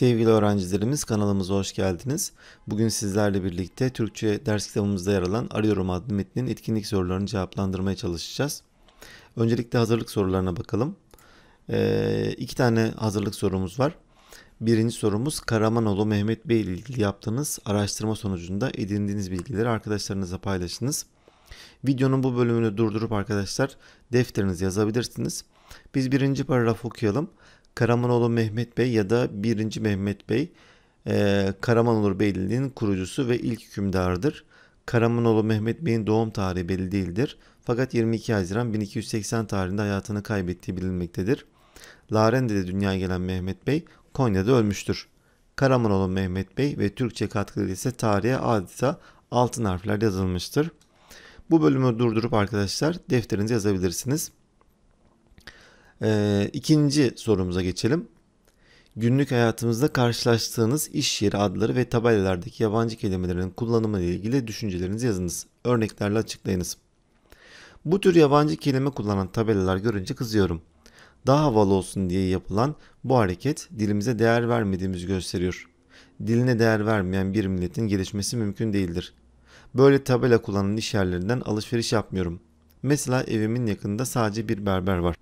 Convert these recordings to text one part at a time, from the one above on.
Sevgili öğrencilerimiz kanalımıza hoş geldiniz. Bugün sizlerle birlikte Türkçe ders kitabımızda yer alan Arıyorum adlı metnin etkinlik sorularını cevaplandırmaya çalışacağız. Öncelikle hazırlık sorularına bakalım. Ee, iki tane hazırlık sorumuz var. Birinci sorumuz Karamanoğlu Mehmet Bey ile ilgili yaptığınız araştırma sonucunda edindiğiniz bilgileri arkadaşlarınıza paylaşınız. Videonun bu bölümünü durdurup arkadaşlar defterinizi yazabilirsiniz. Biz birinci paragraf okuyalım. Karamanoğlu Mehmet Bey ya da 1. Mehmet Bey e, Karamanoğlu Beyliliğinin kurucusu ve ilk hükümdarıdır. Karamanoğlu Mehmet Bey'in doğum tarihi belli değildir. Fakat 22 Haziran 1280 tarihinde hayatını kaybettiği bilinmektedir. Larende'de dünyaya gelen Mehmet Bey Konya'da ölmüştür. Karamanoğlu Mehmet Bey ve Türkçe katkıları ise tarihe adeta altın harfler yazılmıştır. Bu bölümü durdurup arkadaşlar defterinize yazabilirsiniz. Ee, ikinci sorumuza geçelim. Günlük hayatımızda karşılaştığınız iş yeri adları ve tabelalardaki yabancı kelimelerin kullanımı ile ilgili düşüncelerinizi yazınız. Örneklerle açıklayınız. Bu tür yabancı kelime kullanan tabelalar görünce kızıyorum. Daha havalı olsun diye yapılan bu hareket dilimize değer vermediğimizi gösteriyor. Diline değer vermeyen bir milletin gelişmesi mümkün değildir. Böyle tabela kullanan iş yerlerinden alışveriş yapmıyorum. Mesela evimin yakınında sadece bir berber var.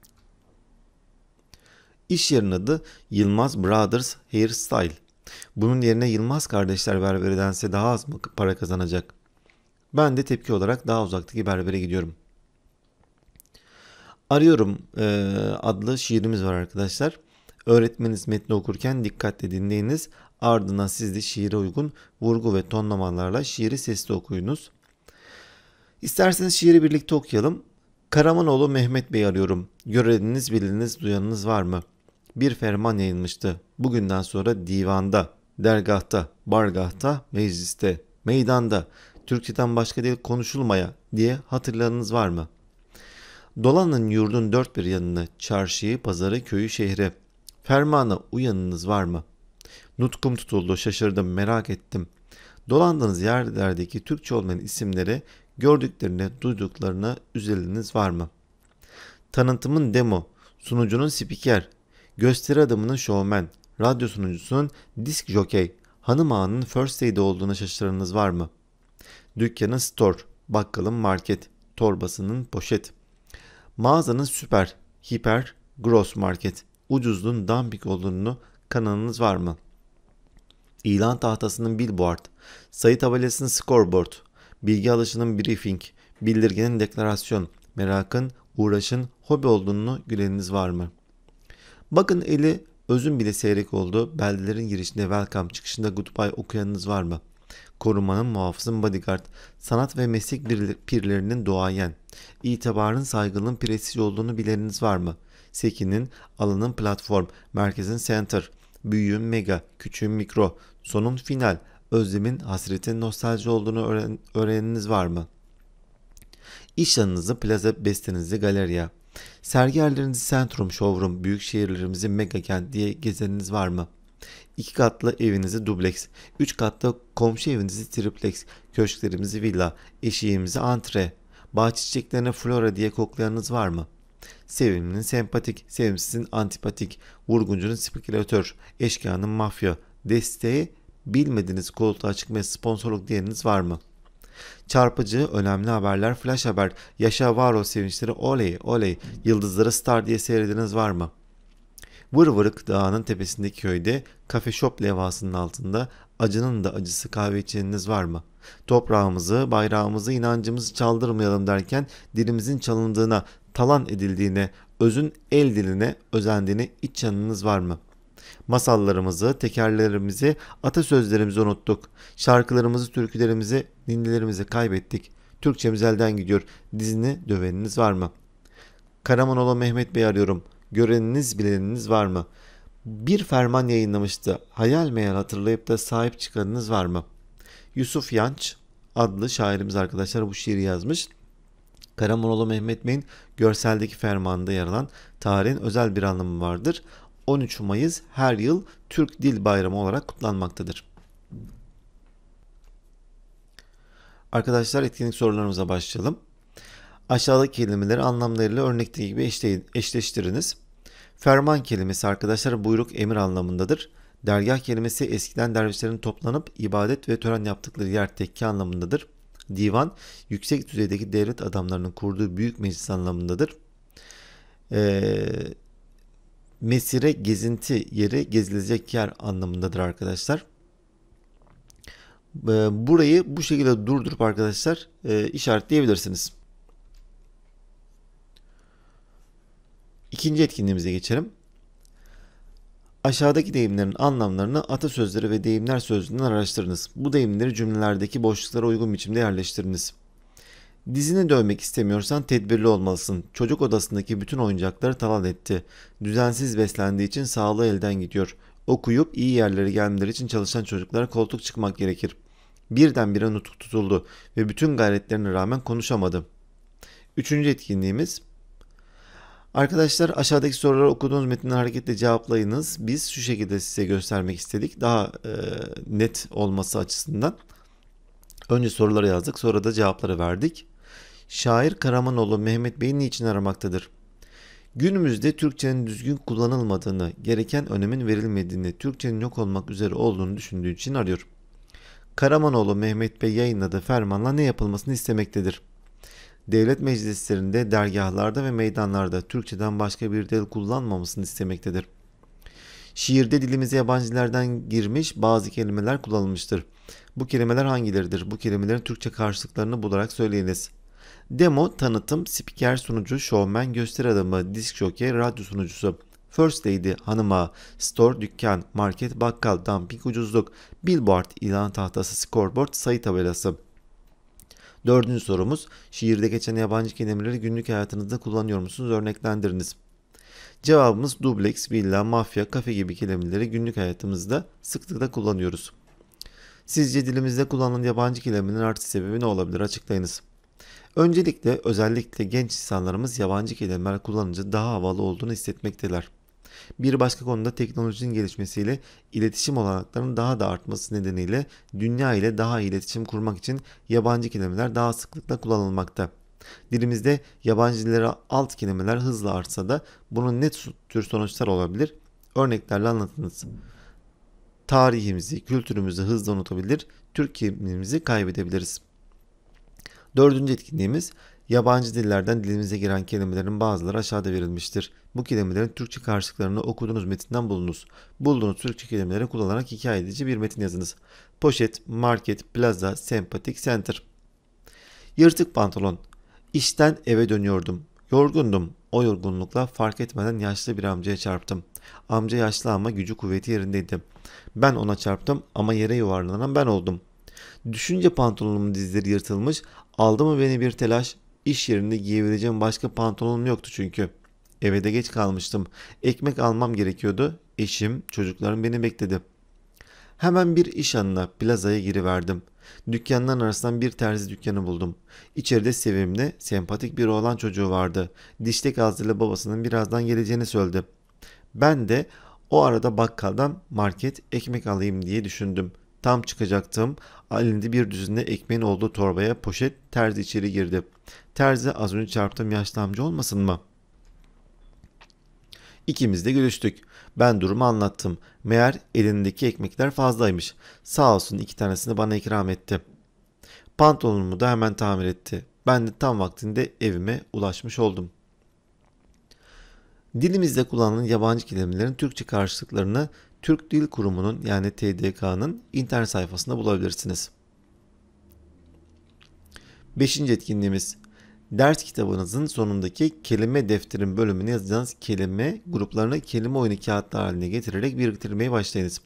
İş yerinin adı Yılmaz Brothers Hairstyle. Bunun yerine Yılmaz kardeşler berberedense daha az mı para kazanacak? Ben de tepki olarak daha uzaktaki berbere gidiyorum. Arıyorum e, adlı şiirimiz var arkadaşlar. Öğretmeniniz metni okurken dikkatle dinleyiniz. Ardından siz de şiire uygun vurgu ve tonlamalarla şiiri sesli okuyunuz. İsterseniz şiiri birlikte okuyalım. Karamanoğlu Mehmet Bey arıyorum. Göreniniz, bildiğiniz duyanınız var mı?'' bir ferman yayılmıştı. Bugünden sonra divanda, dergahta, bargahta, mecliste, meydanda, Türkçeden başka dil konuşulmaya diye hatırlarınız var mı? Dolanın yurdun dört bir yanını, çarşıyı, pazarı, köyü, şehri. Fermana uyanınız var mı? Nutkum tutuldu, şaşırdım, merak ettim. Dolandığınız yerlerdeki Türkçe olmayan isimleri gördüklerini, duyduklarını üzeriniz var mı? Tanıtımın demo, sunucunun spiker, gösteri adamının şovmen, radyo sunucusunun disk jockey, hanım ağanın first aid olduğuna şaşıranınız var mı? Dükkanın store, bakkalın market, torbasının poşet. Mağazanın süper, hiper, gross market, ucuzluğun dumping olduğunu kananınız var mı? İlan tahtasının billboard, sayı tabelasının scoreboard, bilgi alışının briefing, bildirgenin deklarasyon, merakın, uğraşın, hobi olduğunu güleniniz var mı?'' Bakın eli özüm bile seyrek oldu. Beldelerin girişinde welcome çıkışında goodbye okuyanınız var mı? Korumanın muhafızın bodyguard, sanat ve meslek pirlerinin doğayen, itibarın saygının prestij olduğunu bileniniz var mı? Seki'nin alanın platform, merkezin center, büyüğün mega, küçüğün mikro, sonun final, özlemin, hasretin nostalji olduğunu öğren öğreniniz var mı? İş alanınızı plaza, bestenizi galeriya, Sergi yerlerinizi sentrum, showroom, büyük şehirlerimizin mega kent diye gezeniniz var mı? İki katlı evinizi dublex, üç katlı komşu evinizi triplex, köşklerimizi villa, eşiğimizi antre, bahçe çiçeklerine flora diye koklayanınız var mı? Sevimlinin sempatik, sevimsizin antipatik, vurguncunun spekülatör, eşkıyanın mafya, desteği bilmediğiniz koltuğa çıkmaya sponsorluk diyeniniz var mı? Çarpıcı, önemli haberler, flash haber, yaşa var o sevinçleri oley oley, yıldızları star diye seyrediniz var mı? Vırvırık Dağı'nın tepesindeki köyde kafe shop levhasının altında acının da acısı kahve içeniniz var mı? Toprağımızı, bayrağımızı, inancımızı çaldırmayalım derken dilimizin çalındığına, talan edildiğine, özün el diline özendiğine iç yanınız var mı?'' Masallarımızı, tekerlerimizi, atasözlerimizi unuttuk. Şarkılarımızı, türkülerimizi, ninnilerimizi kaybettik. Türkçemiz elden gidiyor. Dizini döveniniz var mı? Karamanola Mehmet Bey arıyorum. Göreniniz, bileniniz var mı? Bir ferman yayınlamıştı. Hayal meyal hatırlayıp da sahip çıkanınız var mı? Yusuf Yanç adlı şairimiz arkadaşlar bu şiiri yazmış. Karamanoğlu Mehmet Bey'in görseldeki fermanında yer alan tarihin özel bir anlamı vardır. 13 Mayıs her yıl Türk Dil Bayramı olarak kutlanmaktadır. Arkadaşlar etkinlik sorularımıza başlayalım. Aşağıdaki kelimeleri anlamlarıyla örnekteki gibi eşleştiriniz. Ferman kelimesi arkadaşlar buyruk emir anlamındadır. Dergah kelimesi eskiden dervişlerin toplanıp ibadet ve tören yaptıkları yer tekke anlamındadır. Divan yüksek düzeydeki devlet adamlarının kurduğu büyük meclis anlamındadır. Ee, mesire gezinti yeri gezilecek yer anlamındadır arkadaşlar. Ee, burayı bu şekilde durdurup arkadaşlar e, işaretleyebilirsiniz. İkinci etkinliğimize geçelim. Aşağıdaki deyimlerin anlamlarını atasözleri ve deyimler sözlüğünden araştırınız. Bu deyimleri cümlelerdeki boşluklara uygun biçimde yerleştiriniz. Dizine dövmek istemiyorsan tedbirli olmalısın. Çocuk odasındaki bütün oyuncakları talan etti. Düzensiz beslendiği için sağlığı elden gidiyor. Okuyup iyi yerlere gelmeleri için çalışan çocuklara koltuk çıkmak gerekir. Birdenbire nutuk tutuldu ve bütün gayretlerine rağmen konuşamadım. Üçüncü etkinliğimiz Arkadaşlar aşağıdaki soruları okuduğunuz metinden hareketle cevaplayınız. Biz şu şekilde size göstermek istedik. Daha e, net olması açısından. Önce soruları yazdık sonra da cevapları verdik şair Karamanoğlu Mehmet Bey'in niçin aramaktadır? Günümüzde Türkçenin düzgün kullanılmadığını, gereken önemin verilmediğini, Türkçenin yok olmak üzere olduğunu düşündüğü için arıyor. Karamanoğlu Mehmet Bey yayınladığı fermanla ne yapılmasını istemektedir. Devlet meclislerinde, dergahlarda ve meydanlarda Türkçeden başka bir dil kullanmamasını istemektedir. Şiirde dilimize yabancılardan girmiş bazı kelimeler kullanılmıştır. Bu kelimeler hangileridir? Bu kelimelerin Türkçe karşılıklarını bularak söyleyiniz. Demo, tanıtım, spiker, sunucu, showman gösteri adamı, disk jockey, radyo sunucusu, First Lady, hanıma, store, dükkan, market, bakkal, dumping, ucuzluk, billboard, ilan tahtası, scoreboard, sayı tabelası. Dördüncü sorumuz, şiirde geçen yabancı kelimeleri günlük hayatınızda kullanıyor musunuz? Örneklendiriniz. Cevabımız dublex, villa, mafya, kafe gibi kelimeleri günlük hayatımızda sıklıkla kullanıyoruz. Sizce dilimizde kullanılan yabancı kelimelerin artış sebebi ne olabilir? Açıklayınız. Öncelikle özellikle genç insanlarımız yabancı kelimeler kullanınca daha havalı olduğunu hissetmekteler. Bir başka konuda teknolojinin gelişmesiyle iletişim olanaklarının daha da artması nedeniyle dünya ile daha iyi iletişim kurmak için yabancı kelimeler daha sıklıkla kullanılmakta. Dilimizde yabancı dillere alt kelimeler hızla artsa da bunun ne tür sonuçlar olabilir? Örneklerle anlatınız. Tarihimizi, kültürümüzü hızla unutabilir, Türk kimliğimizi kaybedebiliriz. Dördüncü etkinliğimiz yabancı dillerden dilimize giren kelimelerin bazıları aşağıda verilmiştir. Bu kelimelerin Türkçe karşılıklarını okuduğunuz metinden bulunuz. Bulduğunuz Türkçe kelimeleri kullanarak hikaye edici bir metin yazınız. Poşet, market, plaza, sempatik, center. Yırtık pantolon. İşten eve dönüyordum. Yorgundum. O yorgunlukla fark etmeden yaşlı bir amcaya çarptım. Amca yaşlı ama gücü kuvveti yerindeydi. Ben ona çarptım ama yere yuvarlanan ben oldum. Düşünce pantolonumun dizleri yırtılmış Aldı mı beni bir telaş, iş yerinde giyebileceğim başka pantolonum yoktu çünkü. Eve de geç kalmıştım. Ekmek almam gerekiyordu. Eşim, çocuklarım beni bekledi. Hemen bir iş anına plazaya giriverdim. Dükkanların arasından bir terzi dükkanı buldum. İçeride sevimli, sempatik bir oğlan çocuğu vardı. Diştek ağzıyla babasının birazdan geleceğini söyledi. Ben de o arada bakkaldan market ekmek alayım diye düşündüm. Tam çıkacaktım. Elinde bir düzine ekmeğin olduğu torbaya poşet terzi içeri girdi. Terzi az önce çarptım yaşlı amca olmasın mı? İkimiz de gülüştük. Ben durumu anlattım. Meğer elindeki ekmekler fazlaymış. Sağ olsun iki tanesini bana ikram etti. Pantolonumu da hemen tamir etti. Ben de tam vaktinde evime ulaşmış oldum. Dilimizde kullanılan yabancı kelimelerin Türkçe karşılıklarını Türk Dil Kurumu'nun yani TDK'nın internet sayfasında bulabilirsiniz. Beşinci etkinliğimiz ders kitabınızın sonundaki kelime defterin bölümüne yazacağınız kelime gruplarını kelime oyunu kağıtlar haline getirerek biriktirmeye başlayınız.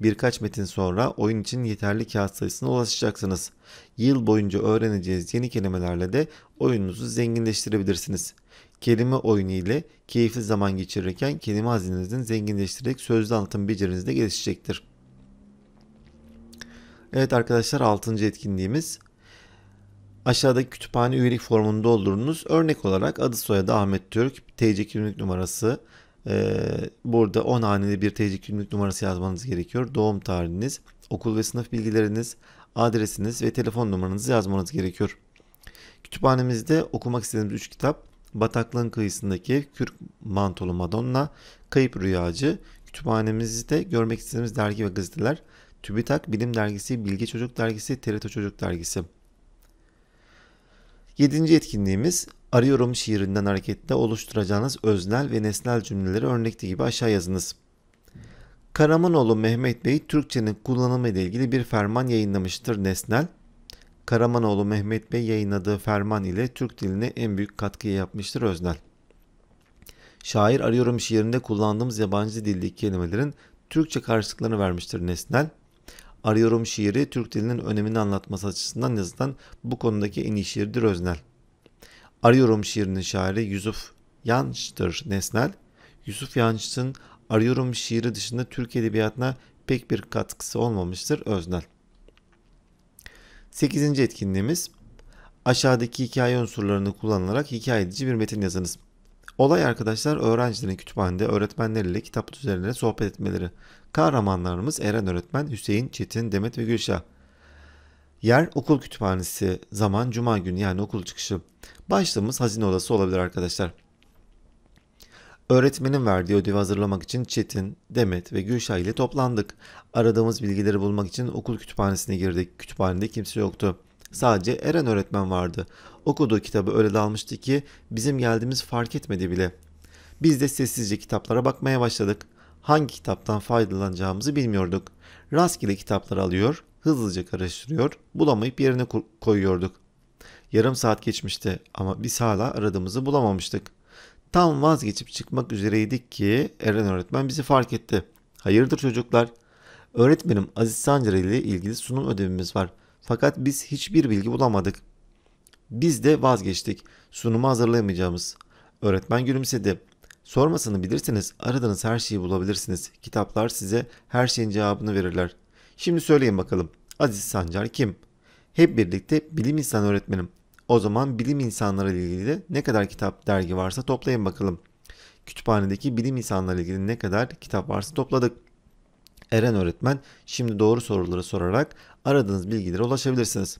Birkaç metin sonra oyun için yeterli kağıt sayısına ulaşacaksınız. Yıl boyunca öğreneceğiniz yeni kelimelerle de oyununuzu zenginleştirebilirsiniz kelime oyunu ile keyifli zaman geçirirken kelime hazinenizin zenginleştirerek sözlü anlatım beceriniz de gelişecektir. Evet arkadaşlar 6. etkinliğimiz Aşağıdaki kütüphane üyelik formunu doldurunuz. Örnek olarak adı soyadı Ahmet Türk, TC kimlik numarası. Ee, burada 10 haneli bir TC kimlik numarası yazmanız gerekiyor. Doğum tarihiniz, okul ve sınıf bilgileriniz, adresiniz ve telefon numaranızı yazmanız gerekiyor. Kütüphanemizde okumak istediğimiz 3 kitap bataklığın kıyısındaki kürk mantolu Madonna, kayıp rüyacı, kütüphanemizde görmek istediğimiz dergi ve gazeteler, TÜBİTAK Bilim Dergisi, Bilge Çocuk Dergisi, TRT Çocuk Dergisi. Yedinci etkinliğimiz Arıyorum şiirinden hareketle oluşturacağınız öznel ve nesnel cümleleri örnekte gibi aşağı yazınız. Karamanoğlu Mehmet Bey Türkçenin kullanımı ile ilgili bir ferman yayınlamıştır nesnel Karamanoğlu Mehmet Bey yayınladığı ferman ile Türk diline en büyük katkıyı yapmıştır Öznel. Şair arıyorum şiirinde kullandığımız yabancı dildeki kelimelerin Türkçe karşılıklarını vermiştir Nesnel. Arıyorum şiiri Türk dilinin önemini anlatması açısından yazılan bu konudaki en iyi şiirdir Öznel. Arıyorum şiirinin şairi Yusuf Yanç'tır Nesnel. Yusuf Yanç'ın Arıyorum şiiri dışında Türk edebiyatına pek bir katkısı olmamıştır Öznel. 8. etkinliğimiz aşağıdaki hikaye unsurlarını kullanarak hikaye edici bir metin yazınız. Olay arkadaşlar öğrencilerin kütüphanede öğretmenleriyle kitap üzerine sohbet etmeleri. Kahramanlarımız Eren öğretmen, Hüseyin, Çetin, Demet ve Gülşah. Yer okul kütüphanesi, zaman cuma günü yani okul çıkışı. Başlığımız hazine odası olabilir arkadaşlar. Öğretmenin verdiği ödevi hazırlamak için Çetin, Demet ve Gülşah ile toplandık. Aradığımız bilgileri bulmak için okul kütüphanesine girdik. Kütüphanede kimse yoktu. Sadece Eren öğretmen vardı. Okuduğu kitabı öyle dalmıştı ki bizim geldiğimiz fark etmedi bile. Biz de sessizce kitaplara bakmaya başladık. Hangi kitaptan faydalanacağımızı bilmiyorduk. Rastgele kitapları alıyor, hızlıca araştırıyor, bulamayıp yerine koyuyorduk. Yarım saat geçmişti ama biz hala aradığımızı bulamamıştık. Tam vazgeçip çıkmak üzereydik ki Eren öğretmen bizi fark etti. Hayırdır çocuklar? Öğretmenim Aziz Sancar ile ilgili sunum ödevimiz var. Fakat biz hiçbir bilgi bulamadık. Biz de vazgeçtik. Sunumu hazırlayamayacağımız. Öğretmen gülümsedi. Sormasını bilirsiniz, aradığınız her şeyi bulabilirsiniz. Kitaplar size her şeyin cevabını verirler. Şimdi söyleyin bakalım. Aziz Sancar kim? Hep birlikte bilim insanı öğretmenim. O zaman bilim insanları ile ilgili ne kadar kitap dergi varsa toplayın bakalım. Kütüphanedeki bilim insanları ile ilgili ne kadar kitap varsa topladık. Eren öğretmen şimdi doğru soruları sorarak aradığınız bilgilere ulaşabilirsiniz.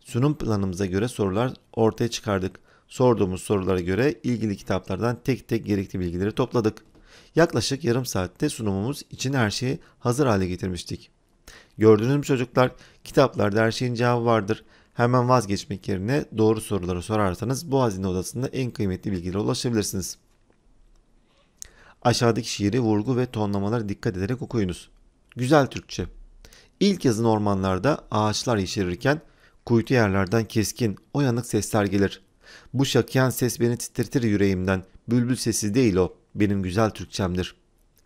Sunum planımıza göre sorular ortaya çıkardık. Sorduğumuz sorulara göre ilgili kitaplardan tek tek gerekli bilgileri topladık. Yaklaşık yarım saatte sunumumuz için her şeyi hazır hale getirmiştik. Gördüğünüz mü çocuklar, kitaplarda her şeyin cevabı vardır. Hemen vazgeçmek yerine doğru soruları sorarsanız bu hazine odasında en kıymetli bilgilere ulaşabilirsiniz. Aşağıdaki şiiri vurgu ve tonlamalara dikkat ederek okuyunuz. Güzel Türkçe. İlk yazın ormanlarda ağaçlar yeşerirken kuytu yerlerden keskin, oyanık sesler gelir. Bu şakiyen ses beni titretir yüreğimden. Bülbül sesi değil o, benim güzel Türkçemdir.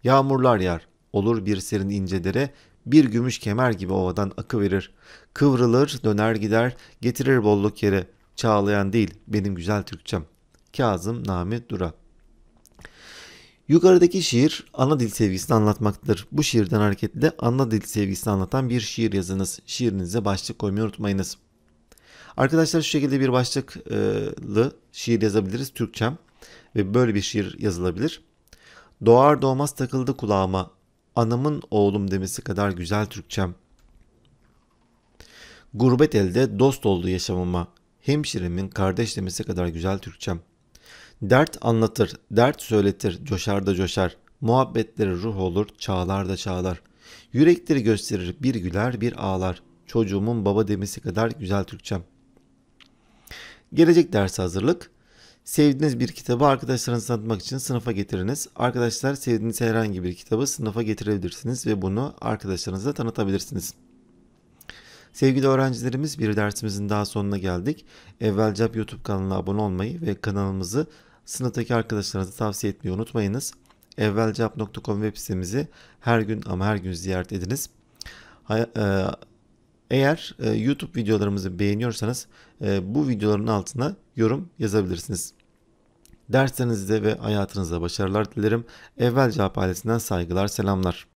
Yağmurlar yağar, olur bir serin incedere bir gümüş kemer gibi ovadan akı verir, Kıvrılır, döner gider, getirir bolluk yere. Çağlayan değil, benim güzel Türkçem. Kazım Nami Dura Yukarıdaki şiir ana dil sevgisini anlatmaktır. Bu şiirden hareketle ana dil sevgisini anlatan bir şiir yazınız. Şiirinize başlık koymayı unutmayınız. Arkadaşlar şu şekilde bir başlıklı şiir yazabiliriz. Türkçem ve böyle bir şiir yazılabilir. Doğar doğmaz takıldı kulağıma anamın oğlum demesi kadar güzel Türkçem. Gurbet elde dost oldu yaşamıma. Hemşiremin kardeş demesi kadar güzel Türkçem. Dert anlatır, dert söyletir, coşar da coşar. Muhabbetleri ruh olur, çağlar da çağlar. Yürekleri gösterir, bir güler bir ağlar. Çocuğumun baba demesi kadar güzel Türkçem. Gelecek derse hazırlık. Sevdiğiniz bir kitabı arkadaşlarınızı tanıtmak için sınıfa getiriniz. Arkadaşlar sevdiğiniz herhangi bir kitabı sınıfa getirebilirsiniz ve bunu arkadaşlarınıza tanıtabilirsiniz. Sevgili öğrencilerimiz bir dersimizin daha sonuna geldik. Evvelcap YouTube kanalına abone olmayı ve kanalımızı sınıftaki arkadaşlarınıza tavsiye etmeyi unutmayınız. Evvelcap.com web sitemizi her gün ama her gün ziyaret ediniz. E, eğer e, YouTube videolarımızı beğeniyorsanız e, bu videoların altına yorum yazabilirsiniz. Derslerinizde ve hayatınızda başarılar dilerim. Evvel Cevap ailesinden saygılar, selamlar.